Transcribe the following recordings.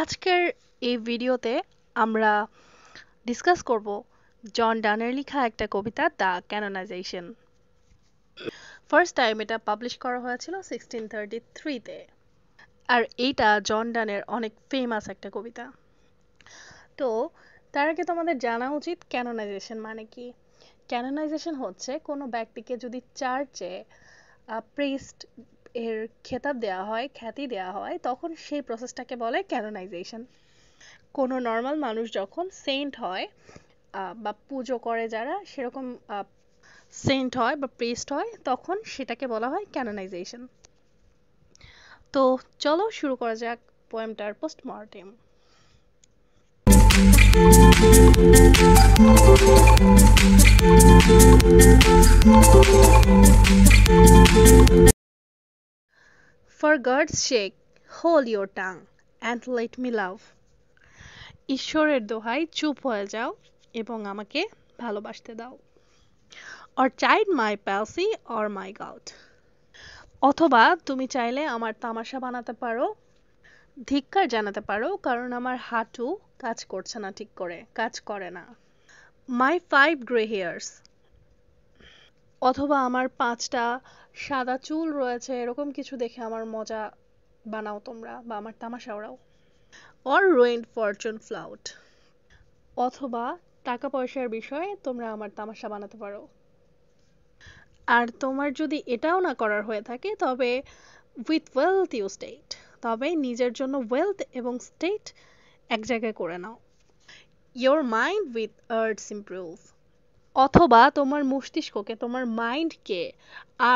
আজকের এই ভিডিওতে আমরা ডিসকাস করব জন ডানের লেখা একটা কবিতা দ্য ক্যানোনাইজেশন ফার্স্ট টাইম এটা পাবলিশ করা হয়েছিল সিক্সটিন থার্টি থ্রিতে আর এইটা জন ডানের অনেক ফেমাস একটা কবিতা তো তার আগে তোমাদের জানা উচিত ক্যানোনাইজেশন মানে কি ক্যানোনাইজেশন হচ্ছে কোনো ব্যক্তিকে যদি চার্চে প্রিস্ট এর খেতাব দেওয়া হয় খ্যাতি দেওয়া হয় তখন সেই প্রসেসটাকে বলে ক্যানোনাইজেশন কোনো নর্মাল মানুষ যখন সেন্ট হয় বা পুজো করে যারা সেরকম সেন্ট হয় বা প্রেসড হয় তখন সেটাকে বলা হয় ক্যানোনাইজেশন তো চলো শুরু করা যাক পোয়েমটার postmortem Thank you. For God's sake hold your tongue and let me love ঈশ্বরের দোহাই চুপ হয়ে যাও এবং আমাকে ভালোবাসতে দাও or chide my palsy or my gout অথবা তুমি চাইলে আমার তামাশা বানাতে পারো ধিক্কার জানাতে পারো কারণ আমার হাঁটু কাজ করছে না ঠিক করে কাজ করে না মাই ফাইভ গ্রে হেয়ার্স অথবা আমার পাঁচটা সাদা চুল রয়েছে এরকম কিছু দেখে আমার মজা বানাও তোমরা বা আমার তামাশা ওরাও অর রোয়েন ফরচুন ফ্লাউট অথবা টাকা পয়সার বিষয়ে তোমরা আমার তামাশা বানাতে পারো আর তোমার যদি এটাও না করার হয়ে থাকে তবে উইথ ওয়েলথ ইউ স্টেট তবে নিজের জন্য ওয়েলথ এবং স্টেট এক জায়গায় করে নাও your mind with arts improve অথবা তোমার মস্তিষ্ককে তোমার মাইন্ডকে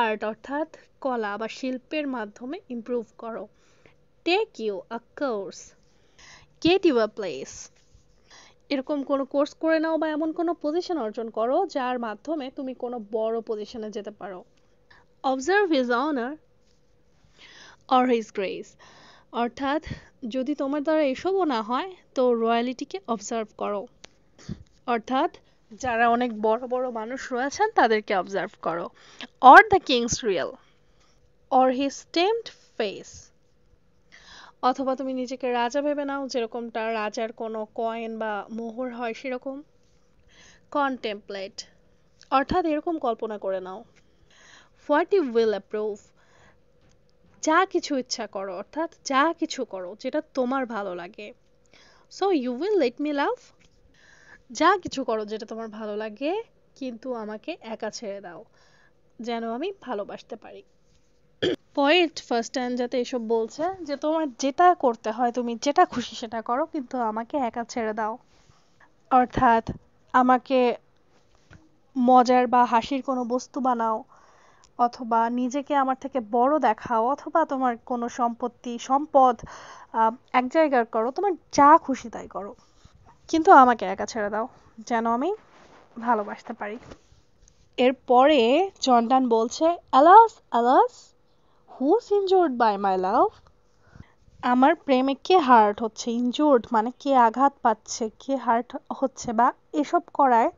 আর্ট অর্থাৎ কলা বা শিল্পের মাধ্যমে ইম্প্রুভ করো take you a course get you a place এরকম কোনো কোর্স করে নাও বা এমন কোনো পজিশন অর্জন করো যার মাধ্যমে তুমি কোনো বড় পজিশনে যেতে পারো observe his honour or his grace অর্থাৎ যদি তোমার দ্বারা এসবও না হয় তো রয়্যালিটিকে অবজার্ভ করো অর্থাৎ যারা অনেক বড় বড় মানুষ রয়েছেন তাদেরকে অবজার্ভ করো or the king's real or his stamped face অথবা তুমি নিজেকে রাজা ভেবে নাও যেরকমটা রাজার কোনো কয়েন বা মোহর হয় সেরকম কনটেম্পলেট অর্থাৎ এরকম কল্পনা করে নাও হোয়াট ইউ উইল অ্যাপ্রুভ যা কিছু ইচ্ছা করো অর্থাৎ যা কিছু করো যেটা তোমার ভালো লাগে so you will let me love যা কিছু করো যেটা তোমার ভালো লাগে কিন্তু আমাকে একা ছেড়ে দাও যেন আমি ভালোবাসতে পারি পয়েট ফার্স্ট যাতে এসব বলছে যে তোমার যেটা করতে হয় তুমি যেটা খুশি সেটা করো কিন্তু আমাকে একা ছেড়ে দাও অর্থাৎ আমাকে মজার বা হাসির কোনো বস্তু বানাও অথবা নিজেকে আমার থেকে বড় দেখাও অথবা তোমার কোনো সম্পত্তি সম্পদ এক জায়গার করো তোমার যা খুশি তাই করো কিন্তু আমাকে একা ছেড়ে দাও যেন আমি ভালোবাসতে পারি এরপরে চন্ডান বলছে alas alas who's injured by my love আমার প্রেমে কে হার্ট হচ্ছে ইনজোর্ড মানে কে আঘাত পাচ্ছে কে হার্ট হচ্ছে বা এসব করায়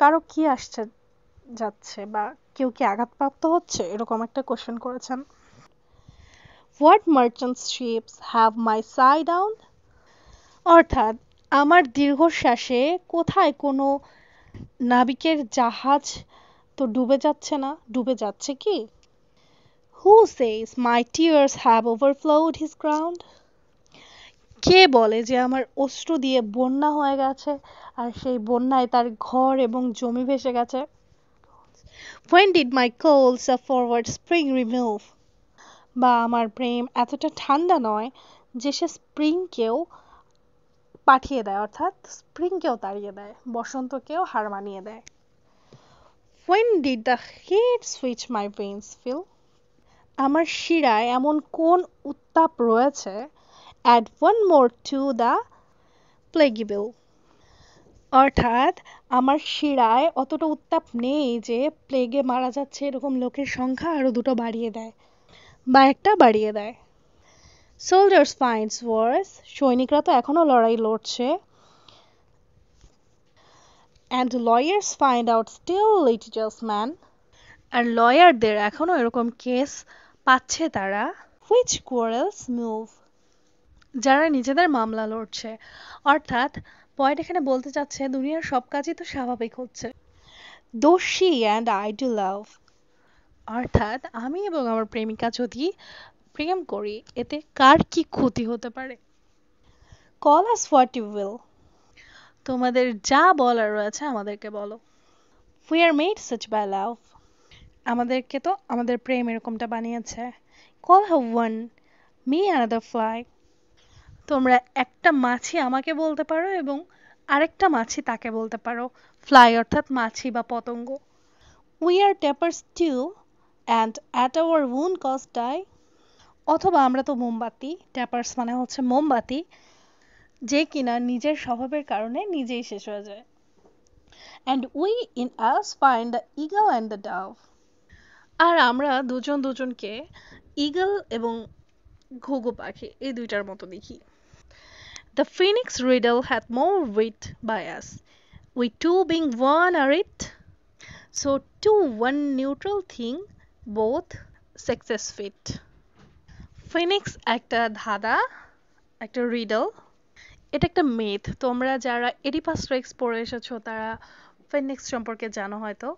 কারো কি আসছে যাচ্ছে বা কেউ কি আঘাতপ্রাপ্ত হচ্ছে এরকম একটা কোশ্চেন করেছেন what merchant ships have my sighs drowned অর্থাৎ আমার দীর্ঘশ্বাসে কোথায় কোনো নাবিকের জাহাজ তো ডুবে যাচ্ছে না ডুবে যাচ্ছে কি who says my tears have overflowed his ground কে বলে যে আমার অশ্রু দিয়ে বন্যা হয়ে গেছে আর সেই বন্যায় তার ঘর এবং জমি ভেসে গেছে when did my colds a forward spring remove বা আমার প্রেম এতটা ঠান্ডা নয় যে সে স্প্রিংকেও পাঠিয়ে দেয় অর্থাৎ স্প্রিংকেও তাড়িয়ে দেয় বসন্তকেও হার মানিয়ে দেয় When did the heat switch my veins feel? আমার শিরায় এমন কোন উত্তাপ রয়েছে add one more to the plaguable অর্থাৎ আমার শিরায় অতটা উত্তাপ নেই যে প্লেগে মারা যাচ্ছে এরকম লোকের সংখ্যা আরো দুটো বাড়িয়ে দেয় বা একটা বাড়িয়ে দেয় সোল্ডার্স ফাইন্ডস ওয়ার্স সৈনিকরা তো এখনও লড়াই লড়ছে and lawyers find out still litigious man আর লয়ারদের এখনও এরকম কেস পাচ্ছে তারা হুইচ কোয়ারেলস মুভ যারা নিজেদের মামলা লড়ছে অর্থাৎ পয়েন্ট এখানে বলতে চাচ্ছে দুনিয়ার সব কাজই তো স্বাভাবিক হচ্ছে দোষী অ্যান্ড আই ডু লাভ অর্থাৎ আমি এবং আমার প্রেমিকা যদি প্রেম করি এতে কার কি ক্ষতি হতে পারে call us what you will তোমাদের যা বলার আছে আমাদেরকে বলো we are made such by love আমাদেরকে তো আমাদের প্রেম এরকমটা বানিয়েছে call have one me another fly তোমরা একটা মাছি আমাকে বলতে পারো এবং আরেকটা মাছি তাকে বলতে পারো ফ্লাই অর্থাৎ মাছি বা পতঙ্গ we are taper still and at our own cost die অথবা আমরা তো মোমবাতি ট্যাপার্স মানে হচ্ছে মোমবাতি যে কিনা নিজের স্বভাবের কারণে নিজেই শেষ হয়ে যায় and we in us find the eagle and the dove আর আমরা দুজন দুজনকে ইগল এবং ঘুঘু পাখি এই দুইটার মতো দেখি the phoenix riddle more more with us we two being one are it so to one neutral thing both sexes fit phoenix একটা ধাঁধা একটা রিডল এটা একটা মেথ তোমরা যারা এডিপাস রেক্স পড়ে এসেছো তারা ফিনিক্স সম্পর্কে জানো হয়তো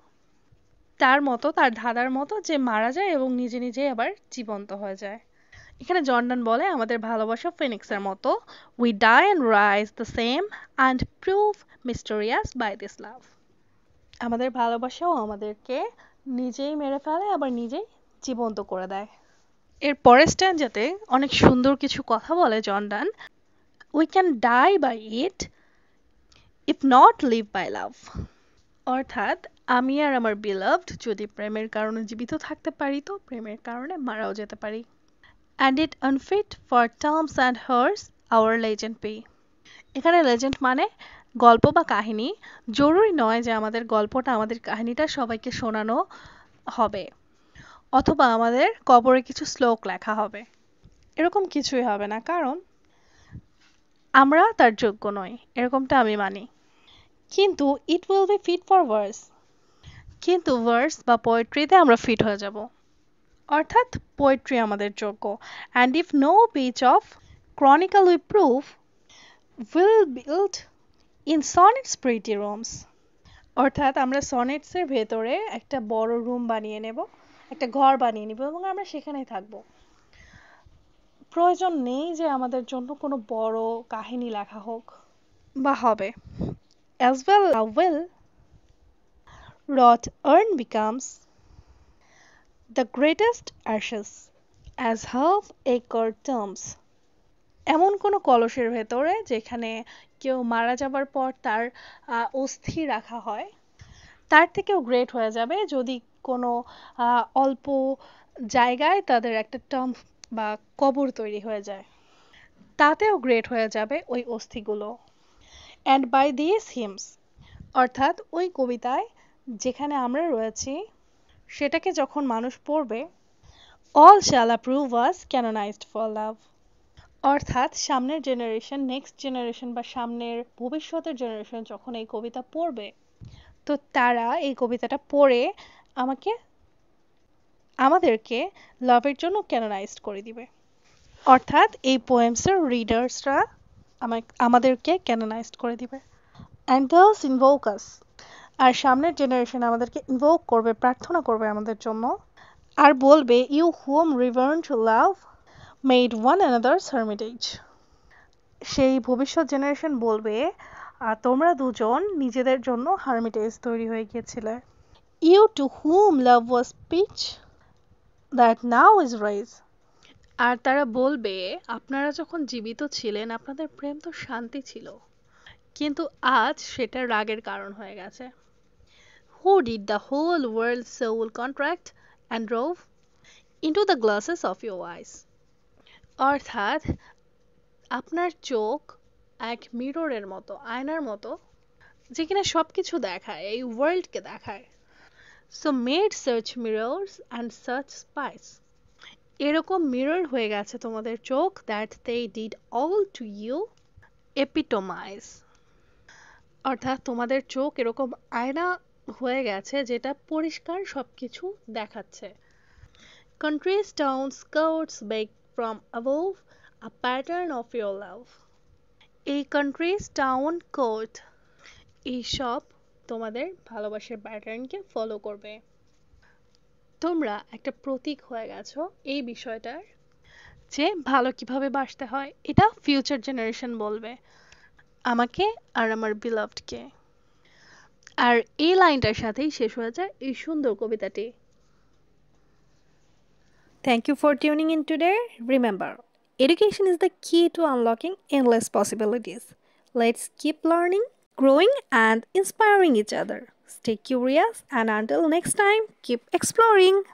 তার মতো তার ধাঁধার মতো যে মারা যায় এবং নিজে নিজে আবার জীবন্ত হয়ে যায় এখানে জর্ডান বলে আমাদের ভালোবাসা ফিনিক্সের মতো we die and rise the same and prove mysterious by this love আমাদের ভালোবাসাও আমাদেরকে নিজেই মেরে ফেলে আবার নিজেই জীবন্ত করে দেয় এর পরের স্ট্যান্ডাতে অনেক সুন্দর কিছু কথা বলে John Donne we can die by it if not live by love অর্থাৎ আমি আর আমার বিলভড যদি প্রেমের কারণে জীবিত থাকতে পারি তো প্রেমের কারণে মারাও যেতে পারি and it unfit for terms and hearse our legend be এখানে লেজেন্ড মানে গল্প বা কাহিনী জরুরি নয় যে আমাদের গল্পটা আমাদের কাহিনীটা সবাইকে শোনানো হবে অথবা আমাদের কবরে কিছু শ্লোক লেখা হবে এরকম কিছুই হবে না কারণ আমরা তার যোগ্য নই এরকমটা আমি মানি কিন্তু it will be fit for verse কিন্তু ভার্স বা পোয়েট্রিতে আমরা ফিট হয়ে যাব অর্থাৎ পোয়েট্রি আমাদের যোগ্য and if no piece of chronicle we prove will build in sonnets pretty rooms অর্থাৎ আমরা সনেটসের ভেতরে একটা বড় রুম বানিয়ে নেব একটা ঘর বানিয়ে নিব এবং আমরা সেখানেই থাকব প্রয়োজন নেই যে আমাদের জন্য কোনো বড় কাহিনী লেখা হোক বা হবে as well well wrought urn becomes the greatest ashes as half acre terms এমন কোনো কলসের ভেতরে যেখানে কেউ মারা যাবার পর তার অস্থি রাখা হয় তার থেকেও গ্রেট হয়ে যাবে যদি কোনো অল্প জায়গায় তাদের একটা টাম্প বা কবর তৈরি হয়ে যায় তাতেও গ্রেট হয়ে যাবে ওই অস্থিগুলো অ্যান্ড বাই দিস হিমস অর্থাৎ ওই কবিতায় যেখানে আমরা রয়েছি সেটাকে যখন মানুষ পড়বে all shall approve us canonized for love অর্থাৎ সামনের জেনারেশন নেক্সট জেনারেশন বা সামনের ভবিষ্যতের জেনারেশন যখন এই কবিতা পড়বে তো তারা এই কবিতাটা পড়ে আমাকে আমাদেরকে লাভের জন্য ক্যানোনাইজড করে দিবে অর্থাৎ এই পোয়েমসের রিডার্সরা আমাদেরকে ক্যানোনাইজড করে দিবে অ্যান্ড দাস ইনভোকাস আর সামনের জেনারেশন আমাদেরকে ইনভোক করবে প্রার্থনা করবে আমাদের জন্য আর বলবে you home return to love made one another's hermitage সেই ভবিষ্যৎ জেনারেশন বলবে আর তোমরা দুজন নিজেদের জন্য হার্মিটেজ তৈরি হয়ে গিয়েছিলে you to whom love was peace that now is rage আর তারা বলবে আপনারা যখন জীবিত ছিলেন আপনাদের প্রেম তো শান্তি ছিল কিন্তু আজ সেটা রাগের কারণ হয়ে গেছে who did the whole world soul contract and drove into the glasses of your eyes অর্থাৎ আপনার চোখ এক মিররের মতো আয়নার মতো যে কিনা সব কিছু দেখায় এই ওয়ার্ল্ডকে দেখায় so made search mirrors and search spies এরকম মিরর হয়ে গেছে তোমাদের চোখ that they did all to you epitomize অর্থাৎ তোমাদের চোখ এরকম আয়না হয়ে গেছে যেটা পরিষ্কার সব কিছু দেখাচ্ছে countries, town courts baked from above, a pattern of your love. এই কান্ট্রিজ টাউন কোড এইসব তোমাদের ভালোবাসার প্যাটার্নকে ফলো করবে তোমরা একটা প্রতীক হয়ে গেছো এই বিষয়টার যে ভালো কিভাবে বাঁচতে হয় এটা ফিউচার জেনারেশন বলবে আমাকে আর আমার বিলভডকে আর এই লাইনটার সাথেই শেষ হয়ে যায় এই সুন্দর কবিতাটি Thank you for tuning in today. Remember, Education is the key to unlocking endless possibilities. Let's keep learning, growing, and inspiring each other. Stay curious, and until next time, keep exploring.